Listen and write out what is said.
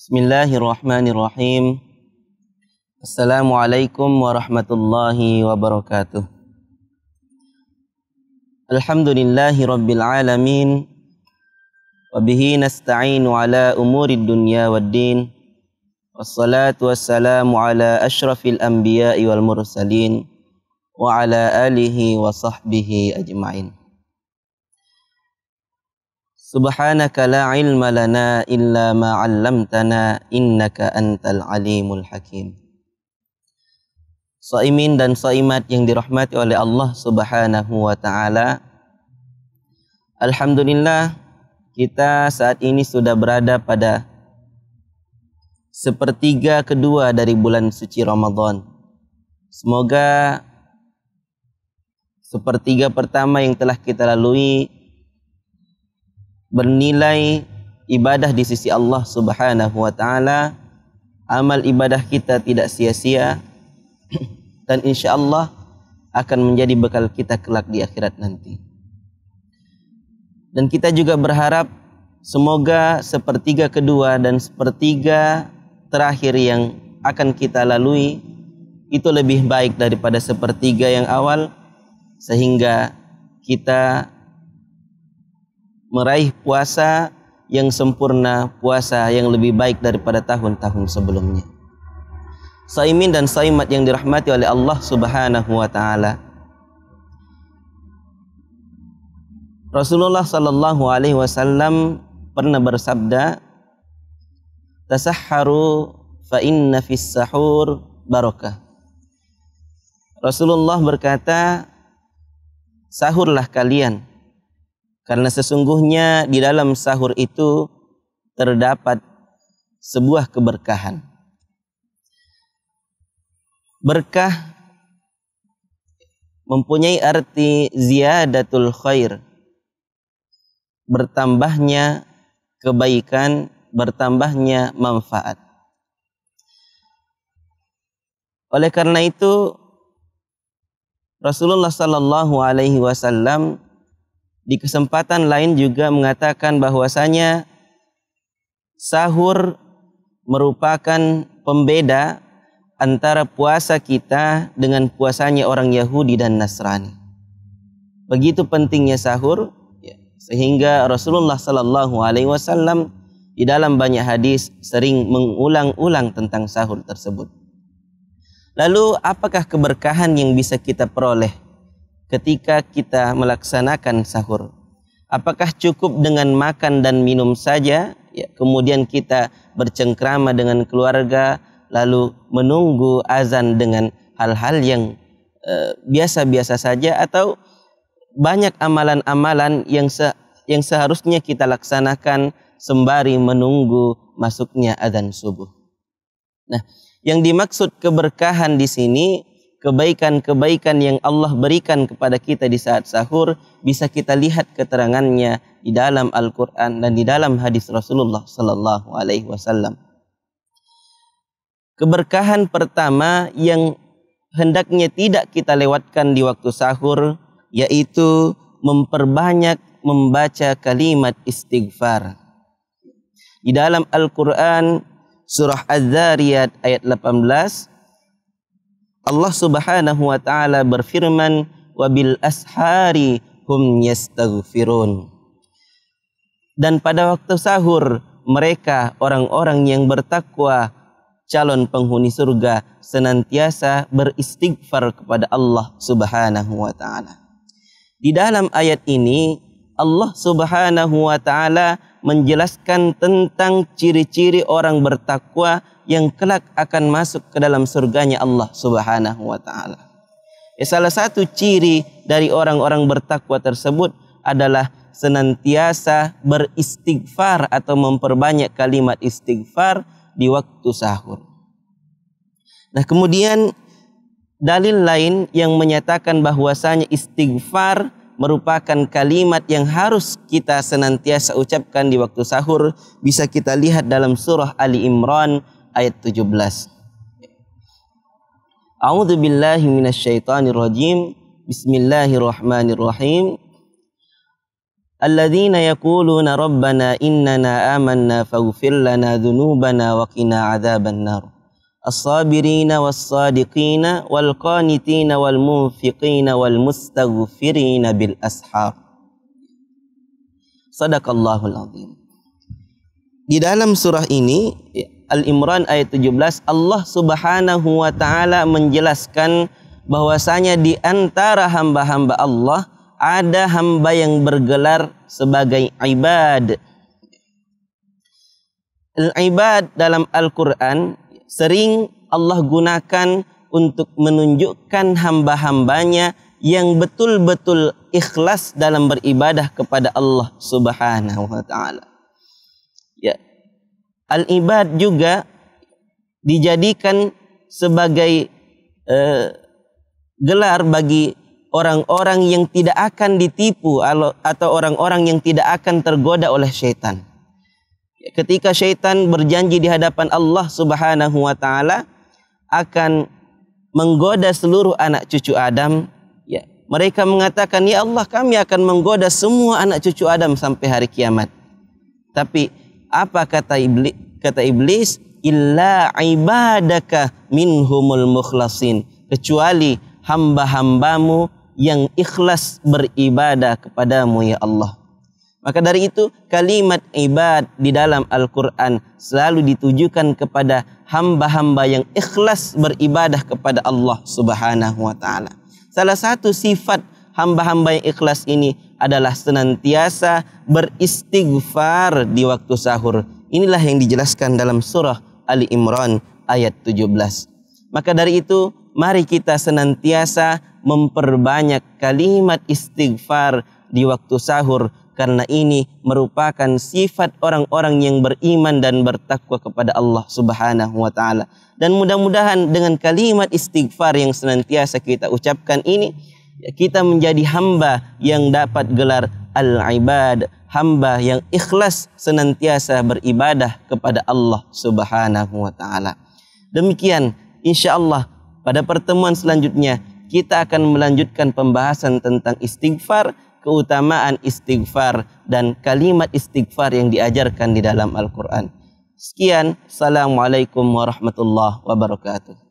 بسم الله الرحمن الرحيم السلام عليكم ورحمة الله وبركاته الحمد لله رب العالمين وبه نستعين على أمور الدنيا والدين والصلاة والسلام على أشرف الأنبياء والمرسلين وعلى آله وصحبه أجمعين Subhanaka la ilma lana illa ma innaka antal alimul hakim. Saimin dan saimat yang dirahmati oleh Allah Subhanahu wa taala. Alhamdulillah kita saat ini sudah berada pada sepertiga kedua dari bulan suci Ramadan. Semoga sepertiga pertama yang telah kita lalui bernilai ibadah di sisi Allah Subhanahu wa taala. Amal ibadah kita tidak sia-sia dan insya Allah akan menjadi bekal kita kelak di akhirat nanti. Dan kita juga berharap semoga sepertiga kedua dan sepertiga terakhir yang akan kita lalui itu lebih baik daripada sepertiga yang awal sehingga kita meraih puasa yang sempurna, puasa yang lebih baik daripada tahun-tahun sebelumnya. Saimin dan saimat yang dirahmati oleh Allah Subhanahu wa taala. Rasulullah sallallahu alaihi wasallam pernah bersabda, "Tasahharu fa inna fis sahur barakah." Rasulullah berkata, "Sahurlah kalian karena sesungguhnya di dalam sahur itu terdapat sebuah keberkahan. Berkah mempunyai arti ziyadatul khair. Bertambahnya kebaikan, bertambahnya manfaat. Oleh karena itu Rasulullah sallallahu alaihi wasallam di kesempatan lain juga mengatakan bahwasanya sahur merupakan pembeda antara puasa kita dengan puasanya orang Yahudi dan Nasrani. Begitu pentingnya sahur ya, sehingga Rasulullah Sallallahu Alaihi Wasallam di dalam banyak hadis sering mengulang-ulang tentang sahur tersebut. Lalu apakah keberkahan yang bisa kita peroleh ketika kita melaksanakan sahur. Apakah cukup dengan makan dan minum saja, ya, kemudian kita bercengkrama dengan keluarga, lalu menunggu azan dengan hal-hal yang eh, biasa-biasa e, saja, atau banyak amalan-amalan yang se yang seharusnya kita laksanakan sembari menunggu masuknya azan subuh. Nah, yang dimaksud keberkahan di sini kebaikan-kebaikan yang Allah berikan kepada kita di saat sahur bisa kita lihat keterangannya di dalam Al-Qur'an dan di dalam hadis Rasulullah sallallahu alaihi wasallam. Keberkahan pertama yang hendaknya tidak kita lewatkan di waktu sahur yaitu memperbanyak membaca kalimat istighfar. Di dalam Al-Qur'an surah Az-Zariyat ayat 18 Allah Subhanahu wa taala berfirman wabil ashari hum yastaghfirun. Dan pada waktu sahur mereka orang-orang yang bertakwa calon penghuni surga senantiasa beristighfar kepada Allah Subhanahu wa taala. Di dalam ayat ini Allah Subhanahu wa taala menjelaskan tentang ciri-ciri orang bertakwa yang kelak akan masuk ke dalam surganya Allah Subhanahu wa taala. Ya, salah satu ciri dari orang-orang bertakwa tersebut adalah senantiasa beristighfar atau memperbanyak kalimat istighfar di waktu sahur. Nah, kemudian dalil lain yang menyatakan bahwasanya istighfar merupakan kalimat yang harus kita senantiasa ucapkan di waktu sahur bisa kita lihat dalam surah Ali Imran ayat 17. A'udzu billahi minasyaitonir rajim. Bismillahirrahmanirrahim. Alladzina yaquluna rabbana innana amanna faghfir lana dzunubana wa qina adzabannar. As-sabirina was-sadiqina wal-qanitina wal-munfiqina wal-mustaghfirina bil ashab. Sadaqallahul azim. Di dalam surah ini ya, Al-Imran ayat 17 Allah Subhanahu wa taala menjelaskan bahwasanya di antara hamba-hamba Allah ada hamba yang bergelar sebagai ibad. Al-ibad dalam Al-Qur'an sering Allah gunakan untuk menunjukkan hamba-hambanya yang betul-betul ikhlas dalam beribadah kepada Allah Subhanahu wa taala. Ya, al-ibad juga dijadikan sebagai eh, gelar bagi orang-orang yang tidak akan ditipu atau orang-orang yang tidak akan tergoda oleh syaitan. Ketika syaitan berjanji di hadapan Allah Subhanahu wa taala akan menggoda seluruh anak cucu Adam, ya. Mereka mengatakan, "Ya Allah, kami akan menggoda semua anak cucu Adam sampai hari kiamat." Tapi apa kata iblis? Kata iblis, illa ibadaka minhumul mukhlasin. Kecuali hamba-hambamu yang ikhlas beribadah kepadamu ya Allah. Maka dari itu kalimat ibad di dalam Al-Quran selalu ditujukan kepada hamba-hamba yang ikhlas beribadah kepada Allah subhanahu wa ta'ala. Salah satu sifat hamba-hamba yang ikhlas ini adalah senantiasa beristighfar di waktu sahur. Inilah yang dijelaskan dalam surah Ali Imran ayat 17. Maka dari itu, mari kita senantiasa memperbanyak kalimat istighfar di waktu sahur karena ini merupakan sifat orang-orang yang beriman dan bertakwa kepada Allah Subhanahu wa taala. Dan mudah-mudahan dengan kalimat istighfar yang senantiasa kita ucapkan ini kita menjadi hamba yang dapat gelar al-ibad, hamba yang ikhlas senantiasa beribadah kepada Allah Subhanahu wa taala. Demikian insyaallah pada pertemuan selanjutnya kita akan melanjutkan pembahasan tentang istighfar, keutamaan istighfar dan kalimat istighfar yang diajarkan di dalam Al-Qur'an. Sekian, assalamualaikum warahmatullahi wabarakatuh.